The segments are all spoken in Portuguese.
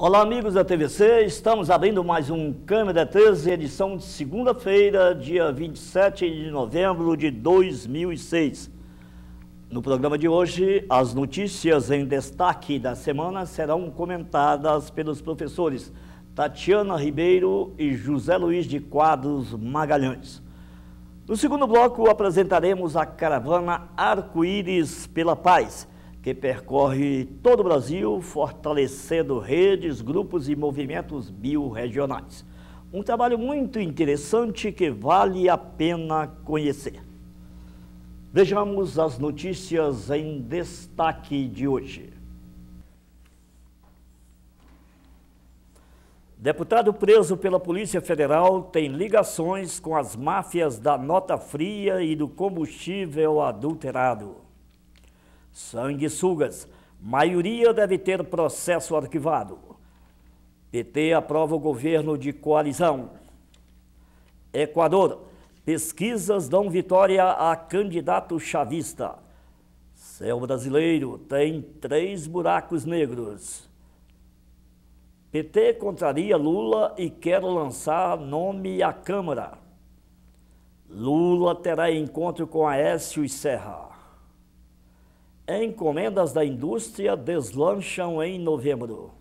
Olá, amigos da TVC. Estamos abrindo mais um Câmera 13, edição de segunda-feira, dia 27 de novembro de 2006. No programa de hoje, as notícias em destaque da semana serão comentadas pelos professores Tatiana Ribeiro e José Luiz de Quadros Magalhães. No segundo bloco, apresentaremos a caravana Arco-Íris pela Paz que percorre todo o Brasil, fortalecendo redes, grupos e movimentos biorregionais. Um trabalho muito interessante que vale a pena conhecer. Vejamos as notícias em destaque de hoje. Deputado preso pela Polícia Federal tem ligações com as máfias da nota fria e do combustível adulterado. Sanguessugas, maioria deve ter processo arquivado. PT aprova o governo de coalizão. Equador, pesquisas dão vitória a candidato chavista. Céu brasileiro tem três buracos negros. PT contraria Lula e quer lançar nome à Câmara. Lula terá encontro com Aécio e Serra. Encomendas da indústria deslancham em novembro.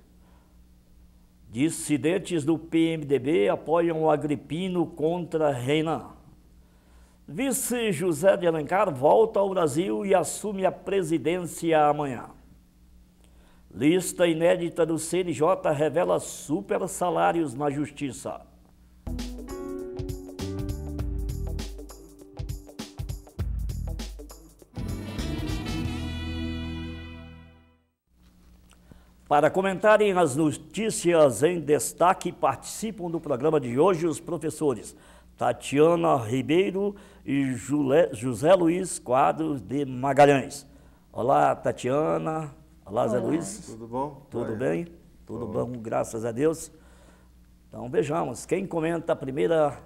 Dissidentes do PMDB apoiam o Agripino contra Reina. Vice José de Alencar volta ao Brasil e assume a presidência amanhã. Lista inédita do CNJ revela super salários na Justiça. Para comentarem as notícias em destaque, participam do programa de hoje os professores Tatiana Ribeiro e José Luiz Quadros de Magalhães. Olá, Tatiana. Olá, Olá. Zé Luiz. Tudo bom? Tudo bem? Tudo bom. bom, graças a Deus. Então vejamos, quem comenta a primeira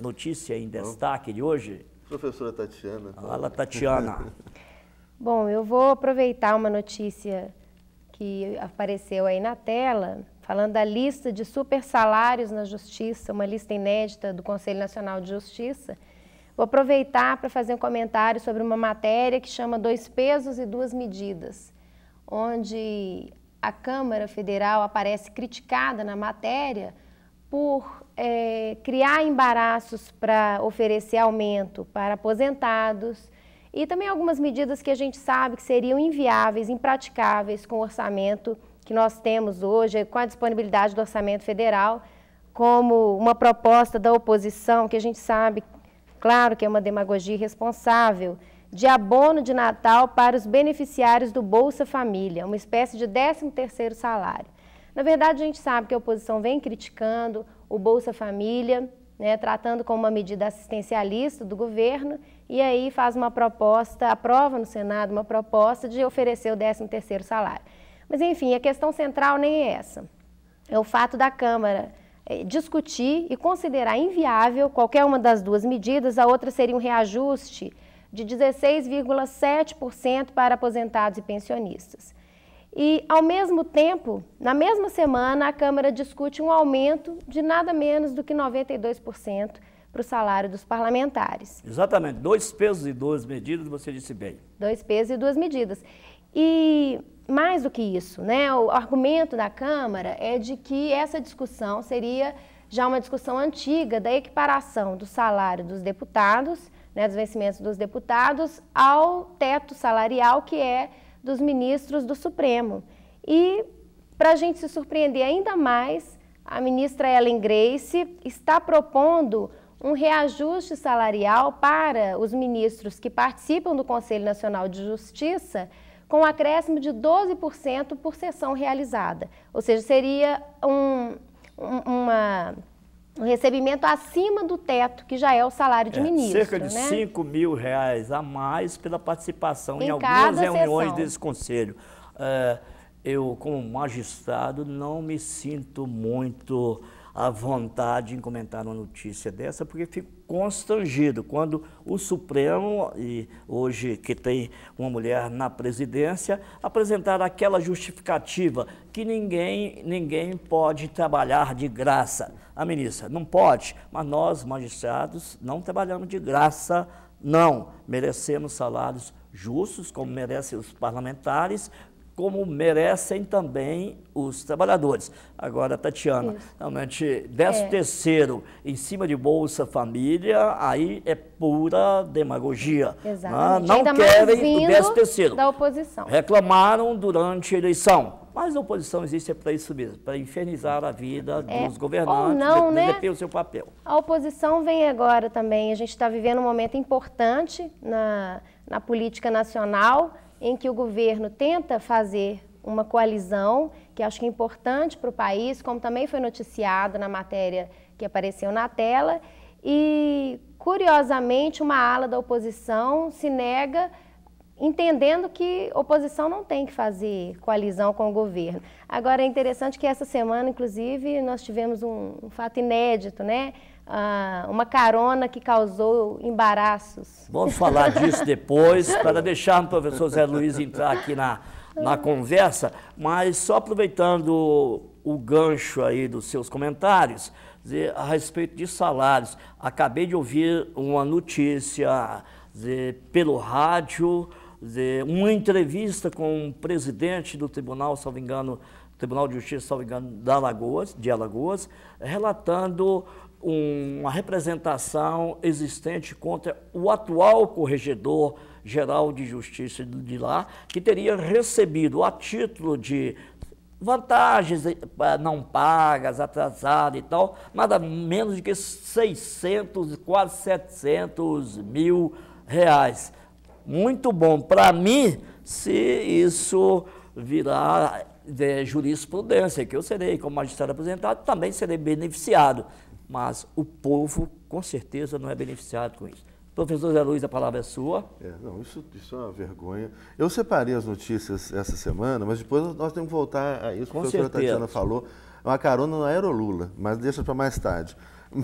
notícia em destaque de hoje? Professora Tatiana. Olá, Tatiana. bom, eu vou aproveitar uma notícia que apareceu aí na tela, falando da lista de super salários na Justiça, uma lista inédita do Conselho Nacional de Justiça, vou aproveitar para fazer um comentário sobre uma matéria que chama Dois Pesos e Duas Medidas, onde a Câmara Federal aparece criticada na matéria por é, criar embaraços para oferecer aumento para aposentados, e também algumas medidas que a gente sabe que seriam inviáveis, impraticáveis com o orçamento que nós temos hoje, com a disponibilidade do orçamento federal, como uma proposta da oposição, que a gente sabe, claro que é uma demagogia irresponsável, de abono de Natal para os beneficiários do Bolsa Família, uma espécie de 13º salário. Na verdade, a gente sabe que a oposição vem criticando o Bolsa Família, né, tratando como uma medida assistencialista do governo, e aí faz uma proposta, aprova no Senado uma proposta de oferecer o 13º salário. Mas enfim, a questão central nem é essa. É o fato da Câmara é, discutir e considerar inviável qualquer uma das duas medidas, a outra seria um reajuste de 16,7% para aposentados e pensionistas. E, ao mesmo tempo, na mesma semana, a Câmara discute um aumento de nada menos do que 92% para o salário dos parlamentares. Exatamente, dois pesos e duas medidas, você disse bem. Dois pesos e duas medidas. E mais do que isso, né, o argumento da Câmara é de que essa discussão seria já uma discussão antiga da equiparação do salário dos deputados, né, dos vencimentos dos deputados, ao teto salarial que é dos ministros do Supremo. E, para a gente se surpreender ainda mais, a ministra Ellen Grace está propondo um reajuste salarial para os ministros que participam do Conselho Nacional de Justiça com um acréscimo de 12% por sessão realizada. Ou seja, seria um, uma um recebimento acima do teto, que já é o salário de é, ministro. Cerca de né? 5 mil reais a mais pela participação em, em algumas reuniões sessão. desse conselho. É, eu, como magistrado, não me sinto muito à vontade em comentar uma notícia dessa, porque fico constrangido quando o Supremo, e hoje que tem uma mulher na presidência, apresentar aquela justificativa que ninguém, ninguém pode trabalhar de graça. A ministra, não pode, mas nós, magistrados, não trabalhamos de graça, não. Merecemos salários justos, como merecem os parlamentares, como merecem também os trabalhadores. Agora, Tatiana, Isso. realmente, 13 é. em cima de Bolsa Família, aí é pura demagogia. Né? Exatamente. Não, tá querem o 13 da oposição. Reclamaram durante a eleição. Mas a oposição existe para isso mesmo, para infernizar a vida é, dos governantes, ou não, né? o seu papel. A oposição vem agora também, a gente está vivendo um momento importante na, na política nacional, em que o governo tenta fazer uma coalizão, que acho que é importante para o país, como também foi noticiado na matéria que apareceu na tela, e curiosamente uma ala da oposição se nega entendendo que oposição não tem que fazer coalizão com o governo. Agora é interessante que essa semana, inclusive, nós tivemos um, um fato inédito, né? ah, uma carona que causou embaraços. Vamos falar disso depois, para deixar o professor Zé Luiz entrar aqui na, na conversa, mas só aproveitando o gancho aí dos seus comentários, dizer, a respeito de salários, acabei de ouvir uma notícia dizer, pelo rádio, dizer, uma entrevista com o um presidente do tribunal, salvo engano, Tribunal de Justiça, salvo engano, da Alagoas, de Alagoas, relatando uma representação existente contra o atual corregedor geral de justiça de lá, que teria recebido a título de vantagens eh, não pagas, atrasado e tal, nada menos de que 600, quase 700 mil reais. Muito bom para mim se isso virar de eh, jurisprudência, que eu serei, como magistrado apresentado, também serei beneficiado mas o povo, com certeza, não é beneficiado com isso. Professor Zé Luiz, a palavra é sua. É, não, isso, isso é uma vergonha. Eu separei as notícias essa semana, mas depois nós temos que voltar a isso que a professora Tatiana falou. É uma carona não o Lula, mas deixa para mais tarde.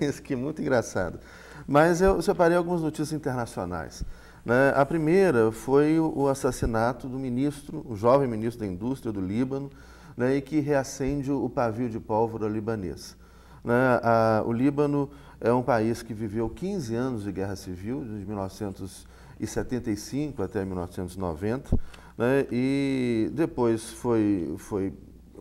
Mas que muito engraçado. Mas eu separei algumas notícias internacionais. Né? A primeira foi o assassinato do ministro, o jovem ministro da Indústria do Líbano, né, e que reacende o pavio de pólvora libanês. Né? A, o Líbano é um país que viveu 15 anos de guerra civil, de 1975 até 1990, né? e depois foi, foi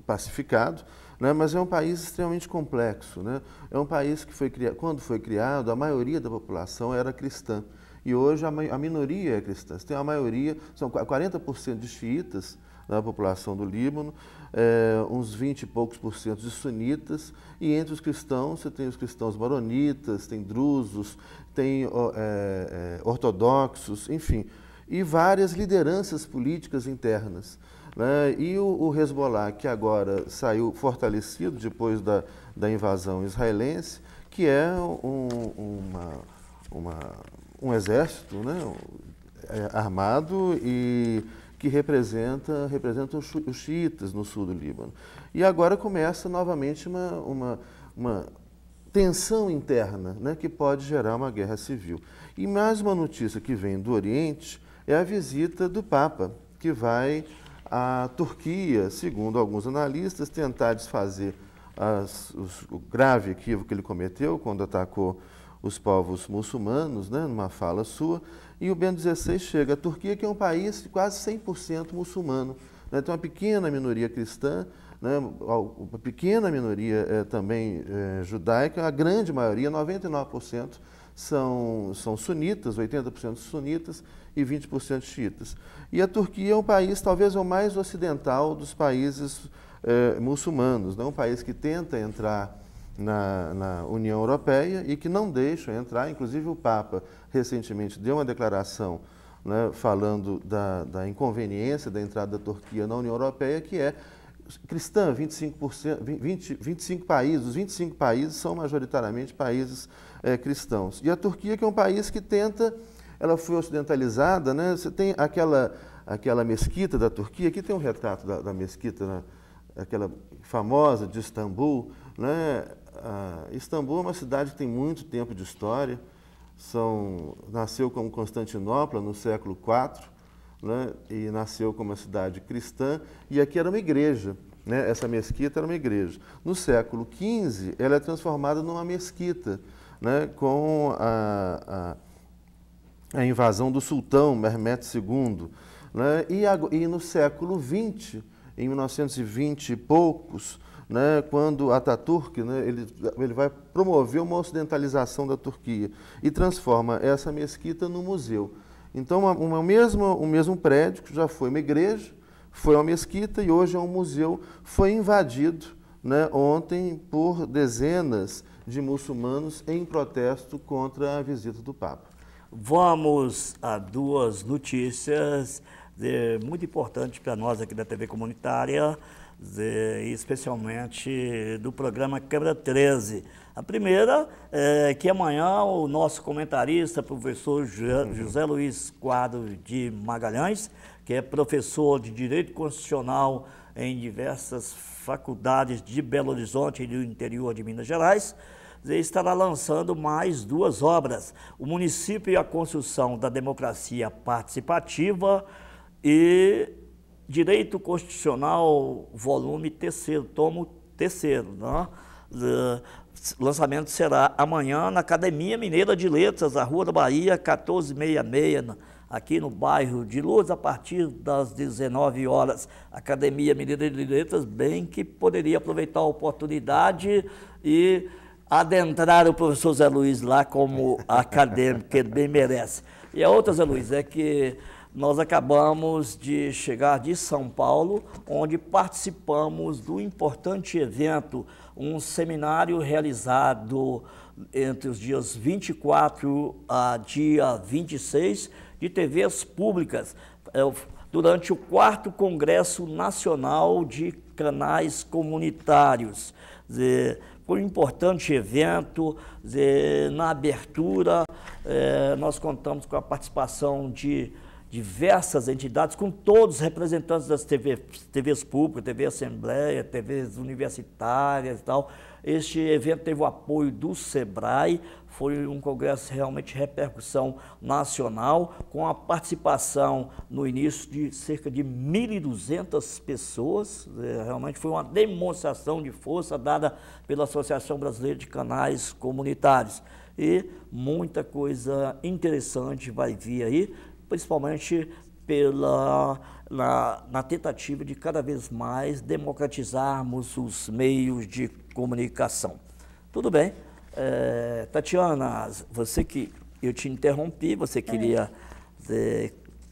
pacificado, né? mas é um país extremamente complexo. Né? É um país que, foi criado, quando foi criado, a maioria da população era cristã. E hoje a, a minoria é cristã. Você tem a maioria, são 40% de xiitas da população do Líbano, é, uns 20 e poucos por cento de sunitas, e entre os cristãos você tem os cristãos maronitas, tem drusos, tem é, é, ortodoxos, enfim, e várias lideranças políticas internas. Né? E o, o Hezbollah, que agora saiu fortalecido depois da, da invasão israelense, que é um, uma, uma, um exército né? É, armado e que representa, representa os xiitas no sul do Líbano. E agora começa novamente uma, uma, uma tensão interna né, que pode gerar uma guerra civil. E mais uma notícia que vem do Oriente é a visita do Papa, que vai à Turquia, segundo alguns analistas, tentar desfazer as, os, o grave equívoco que ele cometeu quando atacou os povos muçulmanos, né, numa fala sua, e o Bento XVI chega. A Turquia, que é um país de quase 100% muçulmano, né? então uma pequena minoria cristã, né? uma pequena minoria é, também é, judaica, a grande maioria, 99%, são, são sunitas, 80% sunitas e 20% xiitas. E a Turquia é um país, talvez, é o mais ocidental dos países é, muçulmanos, é né? um país que tenta entrar na, na, União Europeia e que não deixam entrar. Inclusive, o Papa recentemente deu uma declaração né, falando da, da, inconveniência da entrada da Turquia na União Europeia, que é cristã, 25%, 20, 25 países, os 25 países são majoritariamente países é, cristãos. E a Turquia, que é um país que tenta, ela foi ocidentalizada, né? você tem aquela, aquela mesquita da Turquia, aqui tem um retrato da, da mesquita, né? aquela famosa de Istambul, né? Istambul é uma cidade que tem muito tempo de história. São, nasceu como Constantinopla no século IV né, e nasceu como uma cidade cristã. E aqui era uma igreja. Né, essa mesquita era uma igreja. No século XV, ela é transformada numa mesquita né, com a, a, a, invasão do sultão Mehmet II. Né, e, e no século XX, em 1920 e poucos, né, quando Ataturk né, ele, ele vai promover uma ocidentalização da Turquia e transforma essa mesquita no museu. Então, uma, uma mesma, o mesmo prédio, que já foi uma igreja, foi uma mesquita e hoje é um museu, foi invadido né, ontem por dezenas de muçulmanos em protesto contra a visita do Papa. Vamos a duas notícias eh, muito importantes para nós aqui da TV Comunitária de, especialmente do programa Quebra 13. A primeira é que amanhã o nosso comentarista, professor José uhum. Luiz Quadro de Magalhães, que é professor de Direito Constitucional em diversas faculdades de Belo Horizonte e do interior de Minas Gerais, estará lançando mais duas obras: O Município e a Construção da Democracia Participativa e Direito Constitucional, volume terceiro, tomo terceiro. Né? lançamento será amanhã na Academia Mineira de Letras, na Rua da Bahia, 1466, aqui no bairro de Luz, a partir das 19 horas. Academia Mineira de Letras, bem que poderia aproveitar a oportunidade e adentrar o professor Zé Luiz lá como acadêmico, que ele bem merece. E a outra, Zé Luiz, é que nós acabamos de chegar de São Paulo, onde participamos do importante evento, um seminário realizado entre os dias 24 a dia 26 de TVs públicas, é, durante o 4 Congresso Nacional de Canais Comunitários. Foi um importante evento, na abertura é, nós contamos com a participação de diversas entidades, com todos os representantes das TVs públicas, TV Assembleia, TVs universitárias e tal. Este evento teve o apoio do SEBRAE, foi um congresso realmente de repercussão nacional, com a participação no início de cerca de 1.200 pessoas. É, realmente foi uma demonstração de força dada pela Associação Brasileira de Canais Comunitários. E muita coisa interessante vai vir aí principalmente pela, na, na, tentativa de cada vez mais democratizarmos os meios de comunicação. Tudo bem. É, Tatiana, você que eu te interrompi, você tá queria é.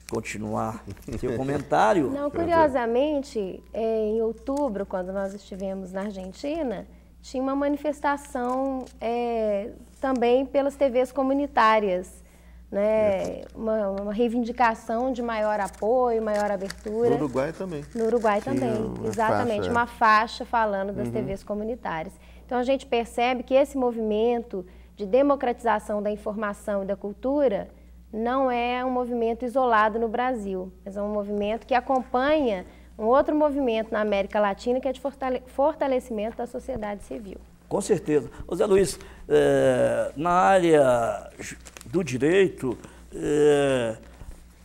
continuar seu comentário? Não, curiosamente, é, em outubro, quando nós estivemos na Argentina, tinha uma manifestação é, também pelas TVs comunitárias né? Uma, uma, reivindicação de maior apoio, maior abertura. No Uruguai também. No Uruguai Sim, também, uma exatamente. Faixa, é. uma faixa falando das uhum. TVs comunitárias. Então a gente percebe que esse movimento de democratização da informação e da cultura não é um movimento isolado no Brasil, mas é um movimento que acompanha um outro movimento na América Latina que é de fortalecimento da sociedade civil. Com certeza. Ô Zé Luiz, é, na área do direito, é,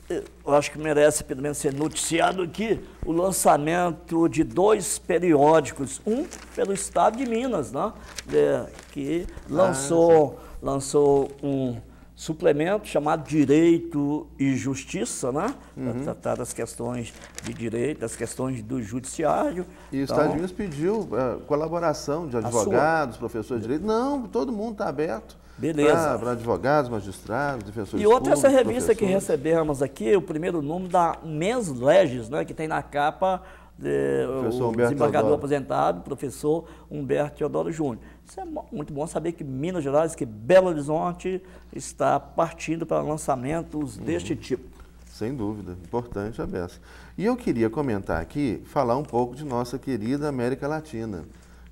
é, eu acho que merece pelo menos ser noticiado aqui o lançamento de dois periódicos, um pelo Estado de Minas, né? É, que lançou, ah, lançou um suplemento chamado Direito e Justiça, né? Tá, uhum. Para tá, tratar tá das questões de direito, das questões do judiciário. E o então, Estados Unidos pediu uh, colaboração de advogados, professores de direito. Não, todo mundo está aberto. Beleza. Para advogados, magistrados, defensores E outra públicos, essa revista que recebemos aqui, o primeiro número da Mens Legis, né, que tem na capa de, é, o desembargador aposentado, professor Humberto Teodoro Júnior. Isso é muito bom saber que Minas Gerais, que Belo Horizonte está partindo para lançamentos uhum. deste tipo. Sem dúvida, importante a beça. E eu queria comentar aqui, falar um pouco de nossa querida América Latina,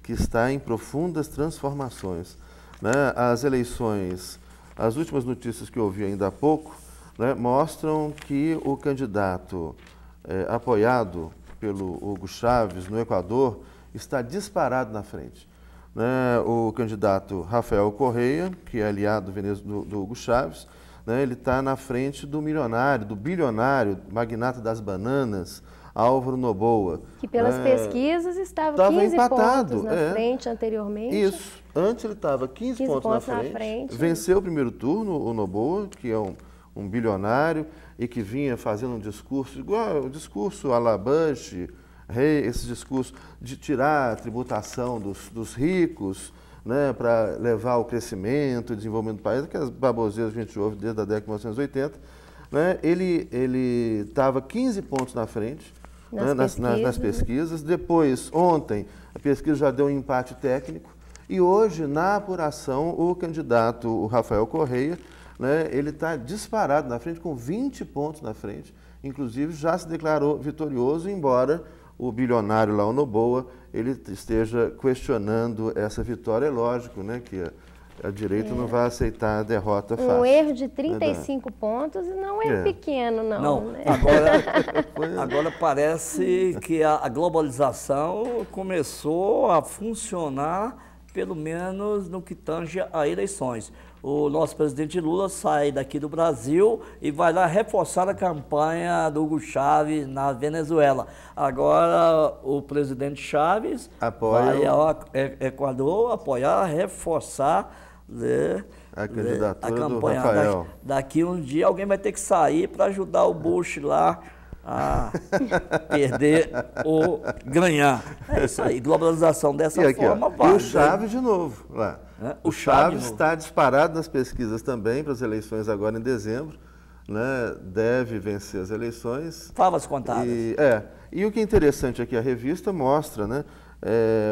que está em profundas transformações. Né? As eleições, as últimas notícias que eu ouvi ainda há pouco, né, mostram que o candidato é, apoiado pelo Hugo Chaves no Equador está disparado na frente. Né? O candidato Rafael Correia, que é aliado do, do Hugo Chaves, né? ele está na frente do milionário, do bilionário, magnata das bananas, Álvaro Noboa. Que pelas é, pesquisas estava 15 empatado, pontos na é, frente anteriormente. Isso. Antes ele estava 15, 15, pontos, pontos na, frente, na, frente, Venceu o primeiro turno, o Noboa, que é um, um bilionário e que vinha fazendo um discurso, igual o discurso Alabanche, rei, esse discurso de tirar a tributação dos, dos ricos né, para levar o crescimento, o desenvolvimento do país, aquelas baboseiras que a gente ouve desde a década de 1980, né, ele estava 15 pontos na frente nas, né, pesquisas. Nas, nas pesquisas. Depois, ontem, a pesquisa já deu um empate técnico. E hoje, na apuração, o candidato o Rafael Correia né, ele está disparado na frente, com 20 pontos na frente. Inclusive, já se declarou vitorioso, embora o bilionário lá, o Noboa, ele esteja questionando essa vitória. É lógico né, que a, a direita é. não vai aceitar a derrota um fácil. Um erro de 35 né? pontos não é, é, pequeno, não. Não, né? agora, é. agora parece que a, a globalização começou a funcionar, pelo menos no que tange a eleições o nosso presidente Lula sai daqui do Brasil e vai lá reforçar a campanha do Hugo Chávez na Venezuela. Agora o presidente Chávez Apoio. vai ao é, Equador apoiar, reforçar né, a, né, candidatura né, a campanha. Do Rafael. daqui um dia alguém vai ter que sair para ajudar o Bush lá a perder ou ganhar. É isso aí, globalização dessa e aqui, forma. Ó, e o Chaves de novo. Lá. É, o, o Chaves, está disparado nas pesquisas também para as eleições agora em dezembro. Né? Deve vencer as eleições. Favas contadas. E, é. E o que é interessante aqui, é a revista mostra, né? É,